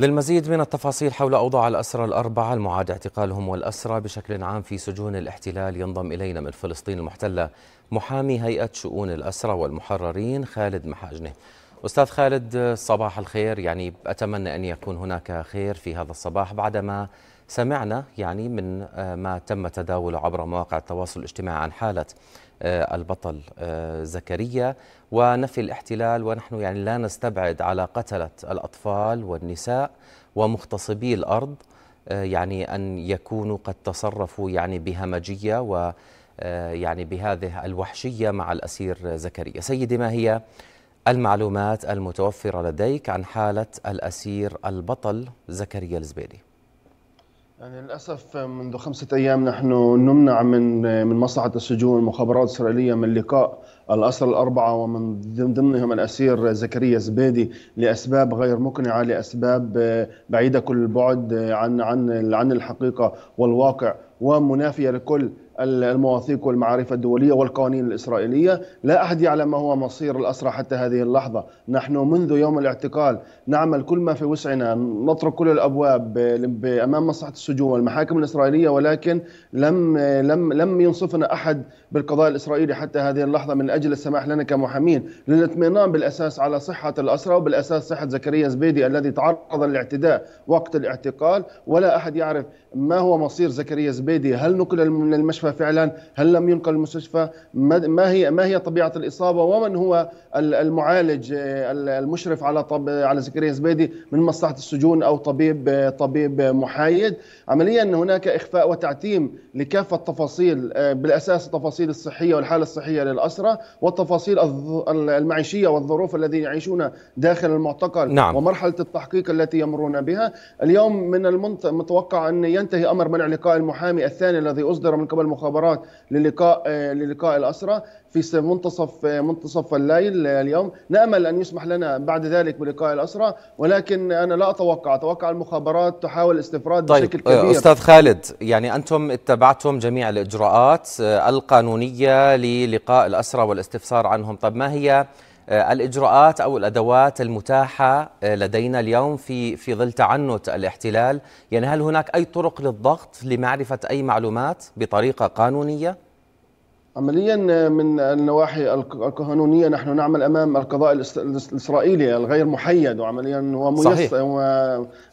للمزيد من التفاصيل حول أوضاع الأسرى الأربعة المعاد اعتقالهم والأسرى بشكل عام في سجون الاحتلال ينضم إلينا من فلسطين المحتلة محامي هيئة شؤون الأسرى والمحررين خالد محاجنة أستاذ خالد صباح الخير يعني أتمنى أن يكون هناك خير في هذا الصباح بعدما سمعنا يعني من آه، ما تم تداوله عبر مواقع التواصل الاجتماعي عن حالة آه، البطل آه، زكريا ونفي الاحتلال ونحن يعني لا نستبعد على قتلة الأطفال والنساء ومغتصبي الأرض يعني أن يكونوا قد تصرفوا يعني بهمجية و يعني بهذه الوحشية مع الأسير زكريا سيدي ما هي المعلومات المتوفرة لديك عن حالة الأسير البطل زكريا الزبيدي يعني للاسف منذ خمسه ايام نحن نمنع من من مصلحه السجون المخابرات الاسرائيليه من لقاء الاسرى الاربعه ومن ضمنهم الاسير زكريا زبيدي لاسباب غير مقنعه لاسباب بعيده كل البعد عن عن عن الحقيقه والواقع ومنافيه لكل المواثيق والمعارف الدولية والقوانين الإسرائيلية لا أحد يعلم ما هو مصير الأسرى حتى هذه اللحظة نحن منذ يوم الاعتقال نعمل كل ما في وسعنا نطرق كل الأبواب أمام مصلحة السجون والمحاكم الإسرائيلية ولكن لم, لم, لم ينصفنا أحد بالقضاء الإسرائيلي حتى هذه اللحظة من أجل السماح لنا كمحامين للاطمئنان بالأساس على صحة الأسرى وبالأساس صحة زكريا زبيدي الذي تعرض للاعتداء وقت الاعتقال ولا أحد يعرف ما هو مصير زكريا زبيدي هل نقل من المشفى المستشفى فعلا هل لم ينقل المستشفى ما هي ما هي طبيعه الاصابه ومن هو المعالج المشرف على طب على زكريا زبيدي من مصلحه السجون او طبيب طبيب محايد عمليا هناك اخفاء وتعتيم لكافه التفاصيل آه، بالاساس التفاصيل الصحيه والحاله الصحيه للاسرى والتفاصيل المعيشيه والظروف الذي يعيشون داخل المعتقل نعم. ومرحله التحقيق التي يمرون بها اليوم من المتوقع ان ينتهي امر منع لقاء المحامي الثاني الذي اصدر من قبل المخابرات للقاء آه، للقاء الأسرى في منتصف آه، منتصف الليل آه، اليوم نأمل أن يسمح لنا بعد ذلك بلقاء الأسرى ولكن أنا لا أتوقع أتوقع المخابرات تحاول استفراد طيب بشكل كبير أستاذ خالد يعني أنتم اتبعتم جميع الإجراءات القانونية للقاء الأسرى والاستفسار عنهم طب ما هي آه، الاجراءات او الادوات المتاحه آه، لدينا اليوم في في ظل تعنت الاحتلال، يعني هل هناك اي طرق للضغط لمعرفه اي معلومات بطريقه قانونيه؟ عمليا آه، من النواحي القانونيه نحن نعمل امام القضاء الاسرائيلي الغير محيد وعمليا هو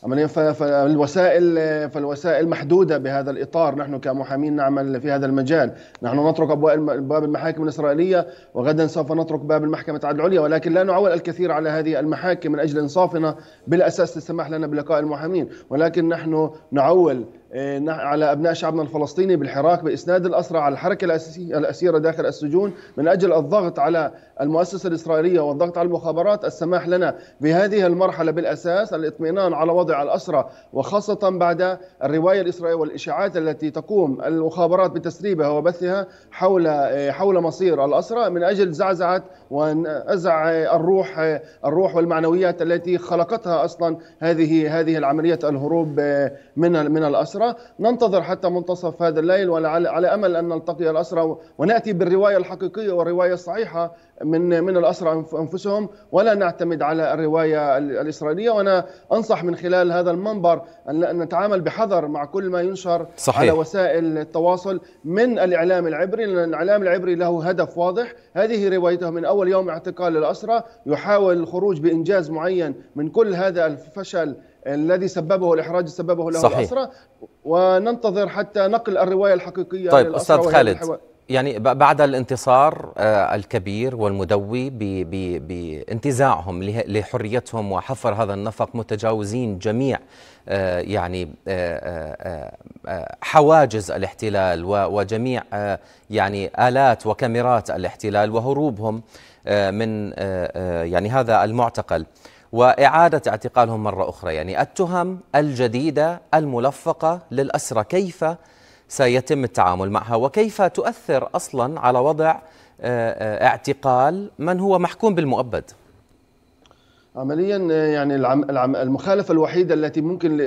وعمليا فالوسائل فالوسائل محدوده بهذا الاطار نحن كمحامين نعمل في هذا المجال نحن نترك ابواب المحاكم الاسرائيليه وغدا سوف نترك باب المحكمه العدل العليا ولكن لا نعول الكثير على هذه المحاكم من اجل انصافنا بالاساس للسماح لنا بلقاء المحامين ولكن نحن نعول آه، على ابناء شعبنا الفلسطيني بالحراك باسناد الاسرى على الحركه الاسيره داخل السجون من اجل الضغط على المؤسسه الاسرائيليه والضغط على المخابرات السماح لنا بهذه المرحله بالاساس الاطمئنان على وضع الاسرى وخاصه بعد الروايه الاسرائيليه والاشاعات التي تقوم المخابرات بتسريبها وبثها حول آه، حول مصير الاسرى من اجل زعزعه ونزع آه، الروح الروح والمعنويات التي خلقتها اصلا هذه هذه العمليه الهروب من من الاسرى الأسرة ننتظر حتى منتصف هذا الليل وعلى على أمل أن نلتقي الأسرى ونأتي بالرواية الحقيقية والرواية الصحيحة من من الأسرى أنفسهم ولا نعتمد على الرواية الإسرائيلية وأنا أنصح من خلال هذا المنبر أن نتعامل بحذر مع كل ما ينشر صحيح. على وسائل التواصل من الإعلام العبري لأن الإعلام العبري له هدف واضح هذه روايته من أول يوم اعتقال الأسرى يحاول الخروج بإنجاز معين من كل هذا الفشل الذي سببه الإحراج سببه له صحيح. الأسرى وننتظر حتى نقل الرواية الحقيقية طيب أستاذ خالد يعني بعد الانتصار آه، الكبير والمدوي بانتزاعهم لحريتهم وحفر هذا النفق متجاوزين جميع آه، يعني آه، حواجز الاحتلال وجميع يعني آلات وكاميرات الاحتلال وهروبهم من يعني هذا المعتقل وإعادة اعتقالهم مرة أخرى يعني التهم الجديدة الملفقة للأسرة كيف سيتم التعامل معها وكيف تؤثر أصلا على وضع آه، آه، اعتقال من هو محكوم بالمؤبد عمليا يعني العم المخالفة الوحيدة التي ممكن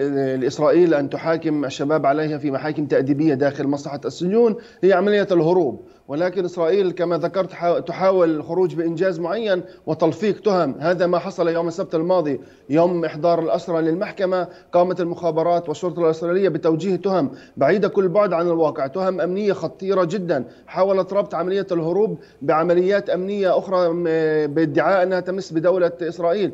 لإسرائيل أن تحاكم الشباب عليها في محاكم تأديبية داخل مصلحة السجون هي عملية الهروب ولكن إسرائيل كما ذكرت تحاول الخروج بإنجاز معين وتلفيق تهم هذا ما حصل يوم السبت الماضي يوم إحضار الأسرى للمحكمة قامت المخابرات والشرطة الإسرائيلية بتوجيه تهم بعيدة كل بعد عن الواقع تهم أمنية خطيرة جدا حاولت ربط عملية الهروب بعمليات أمنية أخرى بادعاء أنها تمس بدولة إسرائيل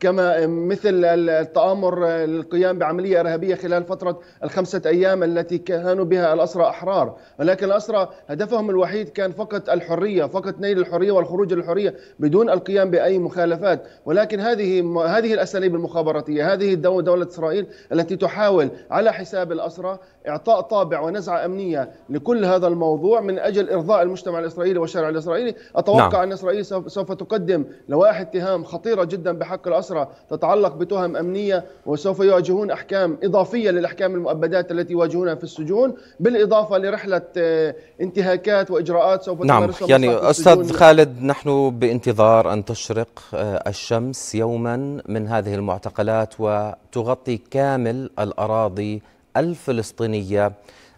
كما مثل التآمر للقيام بعملية إرهابية خلال فترة الخمسة أيام التي كانوا بها الأسرى أحرار ولكن الأسرى هدفهم الوحيد كان فقط الحرية فقط نيل الحرية والخروج للحرية بدون القيام بأي مخالفات ولكن هذه هذه الأساليب المخابراتية هذه دولة إسرائيل التي تحاول على حساب الأسرى إعطاء طابع ونزعة أمنية لكل هذا الموضوع من أجل إرضاء المجتمع الإسرائيلي والشارع الإسرائيلي أتوقع نعم. أن إسرائيل سوف تقدم لوائح اتهام خطيرة جدا بحق الأسرى أسرى تتعلق بتهم أمنية وسوف يواجهون أحكام إضافية للأحكام المؤبدات التي يواجهونها في السجون بالإضافة لرحلة آه، انتهاكات وإجراءات سوف نعم يعني أستاذ خالد نحن بانتظار أن تشرق آه، الشمس يوما من هذه المعتقلات وتغطي كامل الأراضي الفلسطينية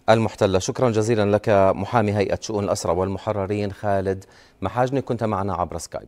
المحتلة شكرا جزيلا لك محامي هيئة شؤون الأسرى والمحررين خالد محاجني كنت معنا عبر سكايب